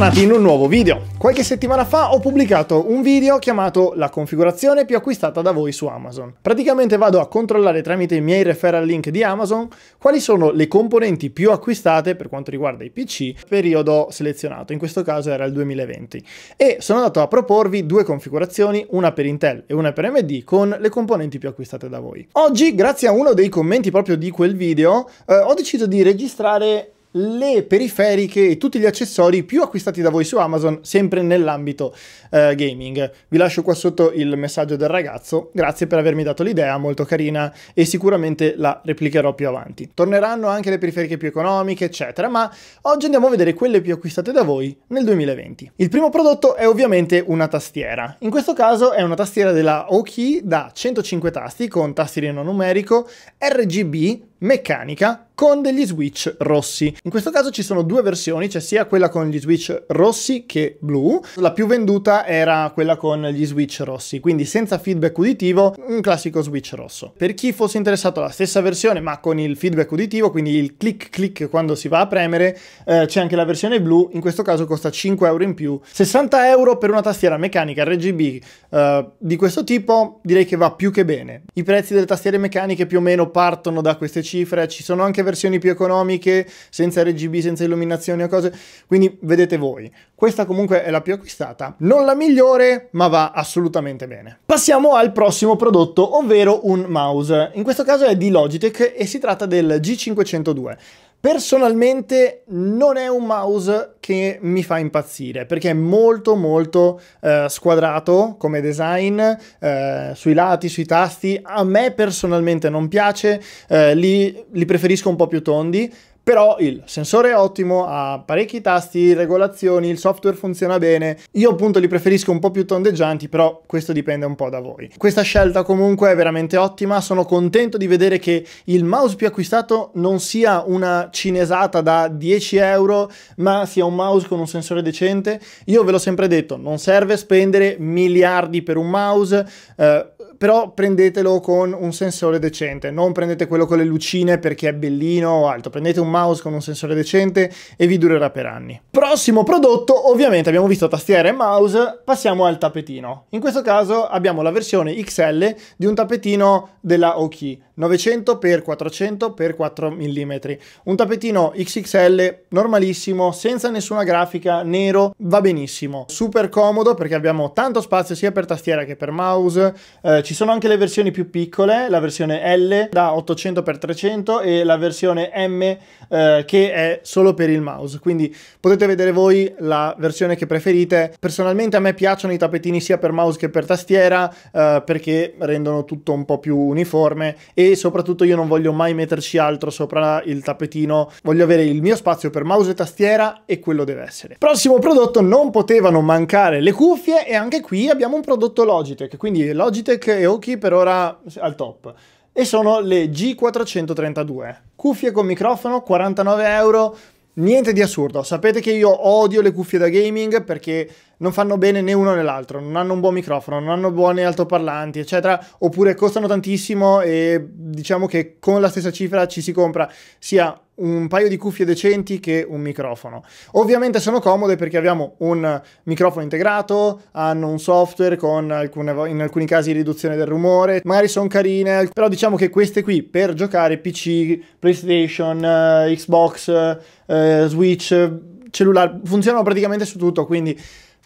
bentornati in un nuovo video. Qualche settimana fa ho pubblicato un video chiamato La configurazione più acquistata da voi su Amazon. Praticamente vado a controllare tramite i miei referral link di Amazon quali sono le componenti più acquistate per quanto riguarda i PC periodo selezionato, in questo caso era il 2020. E sono andato a proporvi due configurazioni, una per Intel e una per AMD con le componenti più acquistate da voi. Oggi, grazie a uno dei commenti proprio di quel video, eh, ho deciso di registrare le periferiche e tutti gli accessori più acquistati da voi su Amazon, sempre nell'ambito eh, gaming. Vi lascio qua sotto il messaggio del ragazzo, grazie per avermi dato l'idea, molto carina e sicuramente la replicherò più avanti. Torneranno anche le periferiche più economiche, eccetera, ma oggi andiamo a vedere quelle più acquistate da voi nel 2020. Il primo prodotto è ovviamente una tastiera. In questo caso è una tastiera della Oki da 105 tasti con tastierino numerico RGB meccanica con degli switch rossi. In questo caso ci sono due versioni, c'è cioè sia quella con gli switch rossi che blu. La più venduta era quella con gli switch rossi, quindi senza feedback uditivo, un classico switch rosso. Per chi fosse interessato alla stessa versione, ma con il feedback uditivo, quindi il click click quando si va a premere, eh, c'è anche la versione blu, in questo caso costa 5 euro in più. 60 euro per una tastiera meccanica RGB eh, di questo tipo, direi che va più che bene. I prezzi delle tastiere meccaniche più o meno partono da queste cifre, ci sono anche versioni più economiche, senza RGB, senza illuminazione o cose, quindi vedete voi. Questa comunque è la più acquistata, non la migliore, ma va assolutamente bene. Passiamo al prossimo prodotto, ovvero un mouse. In questo caso è di Logitech e si tratta del G502. Personalmente non è un mouse che mi fa impazzire perché è molto molto eh, squadrato come design eh, sui lati, sui tasti. A me personalmente non piace, eh, li, li preferisco un po' più tondi. Però il sensore è ottimo, ha parecchi tasti, regolazioni, il software funziona bene. Io appunto li preferisco un po' più tondeggianti, però questo dipende un po' da voi. Questa scelta comunque è veramente ottima, sono contento di vedere che il mouse più acquistato non sia una cinesata da 10 euro, ma sia un mouse con un sensore decente. Io ve l'ho sempre detto, non serve spendere miliardi per un mouse, eh, però prendetelo con un sensore decente, non prendete quello con le lucine perché è bellino o altro, prendete un mouse con un sensore decente e vi durerà per anni. Prossimo prodotto, ovviamente abbiamo visto tastiera e mouse, passiamo al tappetino. In questo caso abbiamo la versione XL di un tappetino della Oki, 900 x 400 x 4 mm. Un tappetino XXL normalissimo, senza nessuna grafica, nero, va benissimo. Super comodo perché abbiamo tanto spazio sia per tastiera che per mouse, eh, ci sono anche le versioni più piccole, la versione L da 800x300 e la versione M eh, che è solo per il mouse, quindi potete vedere voi la versione che preferite. Personalmente a me piacciono i tappetini sia per mouse che per tastiera eh, perché rendono tutto un po' più uniforme e soprattutto io non voglio mai metterci altro sopra il tappetino, voglio avere il mio spazio per mouse e tastiera e quello deve essere. Prossimo prodotto non potevano mancare le cuffie e anche qui abbiamo un prodotto Logitech, quindi Logitech e Oki per ora al top. E sono le G432. Cuffie con microfono, 49 euro. Niente di assurdo. Sapete che io odio le cuffie da gaming perché non fanno bene né uno né l'altro, non hanno un buon microfono, non hanno buoni altoparlanti, eccetera, oppure costano tantissimo e diciamo che con la stessa cifra ci si compra sia un paio di cuffie decenti che un microfono. Ovviamente sono comode perché abbiamo un microfono integrato, hanno un software con alcune, in alcuni casi riduzione del rumore, magari sono carine, però diciamo che queste qui per giocare PC, PlayStation, eh, Xbox, eh, Switch, cellulare, funzionano praticamente su tutto, quindi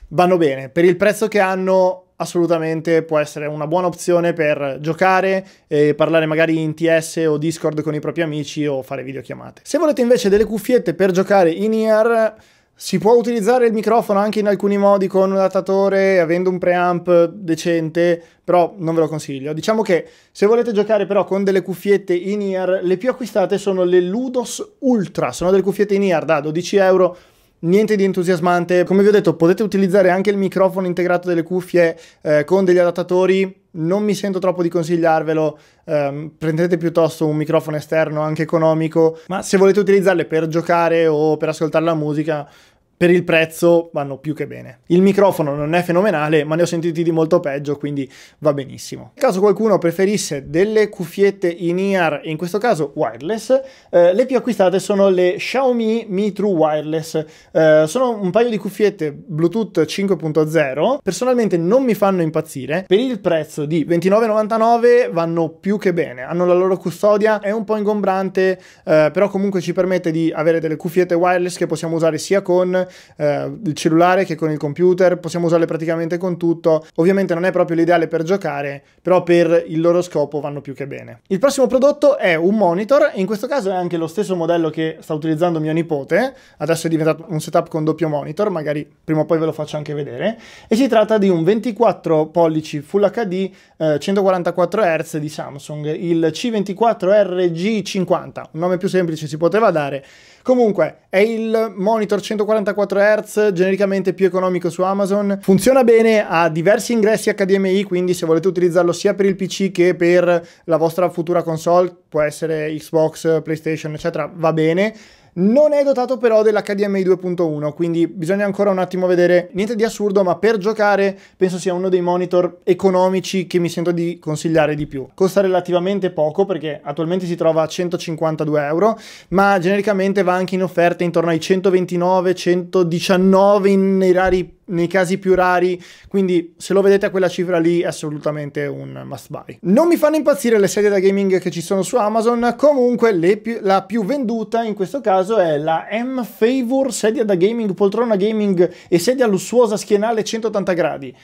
vanno bene. Per il prezzo che hanno assolutamente può essere una buona opzione per giocare e parlare magari in TS o Discord con i propri amici o fare videochiamate. Se volete invece delle cuffiette per giocare in ear si può utilizzare il microfono anche in alcuni modi con un adattatore, avendo un preamp decente, però non ve lo consiglio. Diciamo che se volete giocare però con delle cuffiette in ear, le più acquistate sono le Ludos Ultra, sono delle cuffiette in ear da 12 euro niente di entusiasmante. Come vi ho detto, potete utilizzare anche il microfono integrato delle cuffie eh, con degli adattatori. Non mi sento troppo di consigliarvelo, eh, prendete piuttosto un microfono esterno anche economico, ma se volete utilizzarle per giocare o per ascoltare la musica, per il prezzo vanno più che bene. Il microfono non è fenomenale, ma ne ho sentiti di molto peggio, quindi va benissimo. caso qualcuno preferisse delle cuffiette in-ear, in questo caso wireless, eh, le più acquistate sono le Xiaomi Mi True Wireless. Eh, sono un paio di cuffiette Bluetooth 5.0, personalmente non mi fanno impazzire, per il prezzo di 29,99 vanno più che bene, hanno la loro custodia, è un po' ingombrante, eh, però comunque ci permette di avere delle cuffiette wireless che possiamo usare sia con eh, il cellulare che con il computer, possiamo usarle praticamente con tutto. Ovviamente non è proprio l'ideale per giocare, però per il loro scopo vanno più che bene. Il prossimo prodotto è un monitor, in questo caso è anche lo stesso modello che sta utilizzando mio nipote, adesso è diventato un setup con doppio monitor, magari prima o poi ve lo faccio anche vedere, e si tratta di un 24 pollici Full HD eh, 144 Hz di Samsung, il C24RG50, un nome più semplice si poteva dare. Comunque, è il monitor 144 64 Hz, genericamente più economico su Amazon. Funziona bene, ha diversi ingressi HDMI, quindi se volete utilizzarlo sia per il PC che per la vostra futura console, può essere Xbox, PlayStation, eccetera, va bene. Non è dotato però dell'HDMI 2.1, quindi bisogna ancora un attimo vedere. Niente di assurdo, ma per giocare penso sia uno dei monitor economici che mi sento di consigliare di più. Costa relativamente poco perché attualmente si trova a 152 euro, ma genericamente va anche in offerte intorno ai 129, 119 nei rari nei casi più rari, quindi se lo vedete a quella cifra lì è assolutamente un must buy. Non mi fanno impazzire le sedie da gaming che ci sono su Amazon, comunque pi- la più venduta in questo caso è la M-Favor sedia da gaming, poltrona gaming e sedia lussuosa schienale 180 gradi.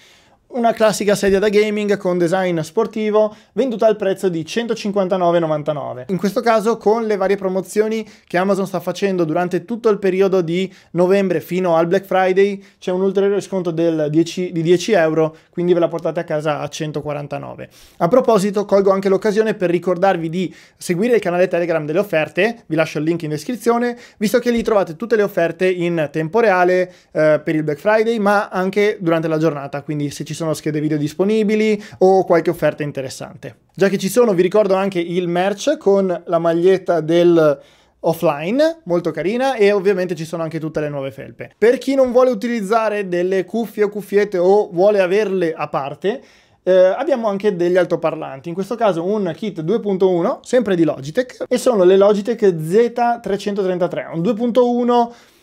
Una classica sedia da gaming con design sportivo venduta al prezzo di 159,99. In questo caso con le varie promozioni che Amazon sta facendo durante tutto il periodo di novembre fino al Black Friday c'è un ulteriore sconto 10, di 10 euro, quindi ve la portate a casa a 149. A proposito colgo anche l'occasione per ricordarvi di seguire il canale Telegram delle offerte, vi lascio il link in descrizione, visto che lì trovate tutte le offerte in tempo reale eh, per il Black Friday ma anche durante la giornata, quindi se ci sono sono schede video disponibili o qualche offerta interessante. Già che ci sono, vi ricordo anche il merch con la maglietta del offline, molto carina, e ovviamente ci sono anche tutte le nuove felpe. Per chi non vuole utilizzare delle cuffie o cuffiette o vuole averle a parte, eh, abbiamo anche degli altoparlanti, in questo caso un kit 2.1, sempre di Logitech, e sono le Logitech Z333, un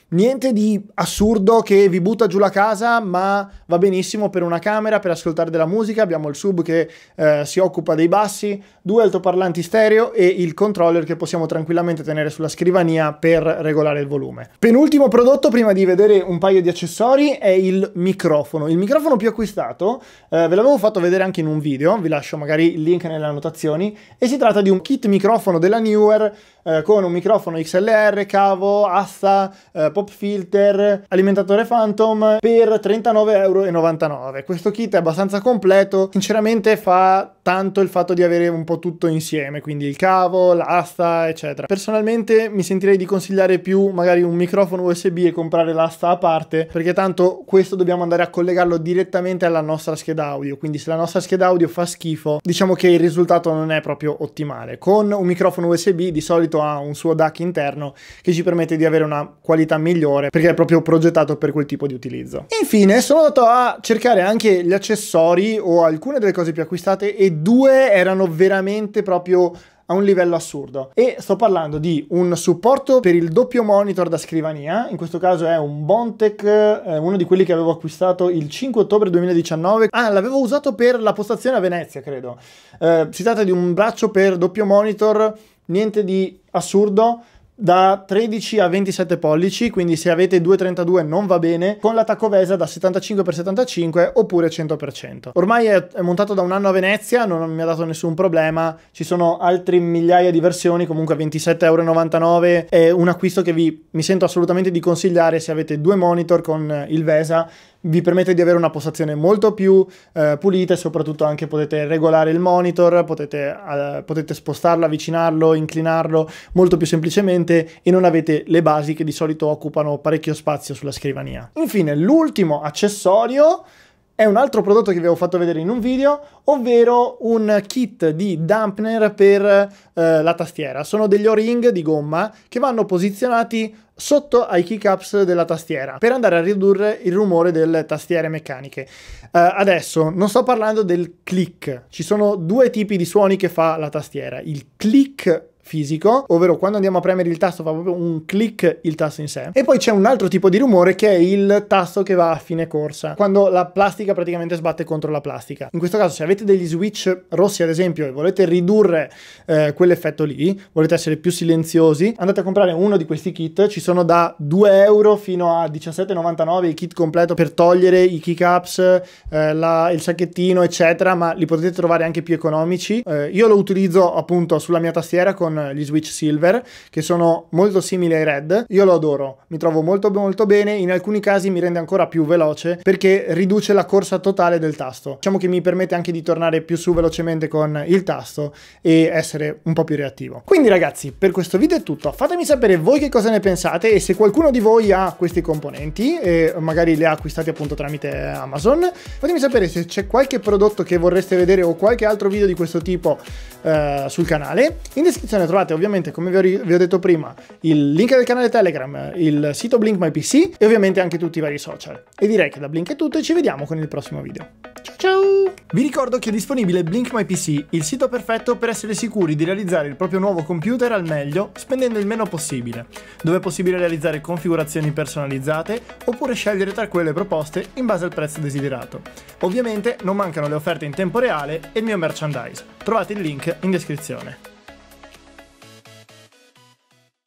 Niente di assurdo che vi butta giù la casa, ma va benissimo per una camera, per ascoltare della musica. Abbiamo il sub che eh, si occupa dei bassi, due altoparlanti stereo e il controller che possiamo tranquillamente tenere sulla scrivania per regolare il volume. Penultimo prodotto, prima di vedere un paio di accessori, è il microfono. Il microfono più acquistato, eh, ve l'avevo fatto vedere anche in un video, vi lascio magari il link nelle annotazioni, e si tratta di un kit microfono della Newer eh, con un microfono XLR, cavo, asta, eh, pop filter, alimentatore phantom per 39,99€. Questo kit è abbastanza completo, sinceramente fa tanto il fatto di avere un po' tutto insieme, quindi il cavo, l'asta, eccetera. Personalmente mi sentirei di consigliare più magari un microfono USB e comprare l'asta a parte, perché tanto questo dobbiamo andare a collegarlo direttamente alla nostra scheda audio, quindi se la nostra scheda audio fa schifo, diciamo che il risultato non è proprio ottimale. Con un microfono USB di solito ha un suo DAC interno che ci permette di avere una qualità migliore, perché è proprio progettato per quel tipo di utilizzo. Infine sono andato a cercare anche gli accessori o alcune delle cose più acquistate e due erano veramente proprio a un livello assurdo. E sto parlando di un supporto per il doppio monitor da scrivania, in questo caso è un Bontech, eh, uno di quelli che avevo acquistato il 5 ottobre 2019. Ah, l'avevo usato per la postazione a Venezia, credo. Eh, si tratta di un braccio per doppio monitor, niente di assurdo da 13 a 27 pollici, quindi se avete 2,32 non va bene, con l'attacco VESA da 75x75 oppure 100%. Ormai è, montato da un anno a Venezia, non mi ha dato nessun problema, ci sono altre migliaia di versioni, comunque 27,99€ è un acquisto che vi mi sento assolutamente di consigliare se avete due monitor con il Vesa vi permette di avere una postazione molto più eh, pulita e soprattutto anche potete regolare il monitor, potete, eh, potete, spostarlo, avvicinarlo, inclinarlo molto più semplicemente e non avete le basi che di solito occupano parecchio spazio sulla scrivania. Infine, l'ultimo accessorio è un altro prodotto che vi avevo fatto vedere in un video, ovvero un kit di dampener per eh, la tastiera. Sono degli o-ring di gomma che vanno posizionati sotto ai keycaps della tastiera per andare a ridurre il rumore delle tastiere meccaniche. Eh, adesso non sto parlando del click, ci sono due tipi di suoni che fa la tastiera, il click fisico, ovvero quando andiamo a premere il tasto fa proprio un click il tasto in sé. E poi c'è un altro tipo di rumore che è il tasto che va a fine corsa, quando la plastica praticamente sbatte contro la plastica. In questo caso se avete degli switch rossi ad esempio e volete ridurre eh, quell'effetto lì, volete essere più silenziosi, andate a comprare uno di questi kit, ci sono da 2 euro fino a 17,99 il kit completo per togliere i keycaps, eh, il sacchettino eccetera, ma li potete trovare anche più economici. Eh, io lo utilizzo appunto sulla mia tastiera con gli Switch Silver, che sono molto simili ai Red. Io lo adoro, mi trovo molto molto bene, in alcuni casi mi rende ancora più veloce perché riduce la corsa totale del tasto. Diciamo che mi permette anche di tornare più su velocemente con il tasto e essere un po' più reattivo. Quindi ragazzi, per questo video è tutto. Fatemi sapere voi che cosa ne pensate e se qualcuno di voi ha questi componenti e magari li ha acquistati appunto tramite Amazon. Fatemi sapere se c'è qualche prodotto che vorreste vedere o qualche altro video di questo tipo eh, sul canale. In descrizione trovate ovviamente, come vi ho, vi ho, detto prima, il link del canale Telegram, il sito Blink My PC e ovviamente anche tutti i vari social. E direi che da Blink è tutto e ci vediamo con il prossimo video. Ciao ciao! Vi ricordo che è disponibile Blink My PC, il sito perfetto per essere sicuri di realizzare il proprio nuovo computer al meglio spendendo il meno possibile, dove è possibile realizzare configurazioni personalizzate oppure scegliere tra quelle proposte in base al prezzo desiderato. Ovviamente non mancano le offerte in tempo reale e il mio merchandise. Trovate il link in descrizione.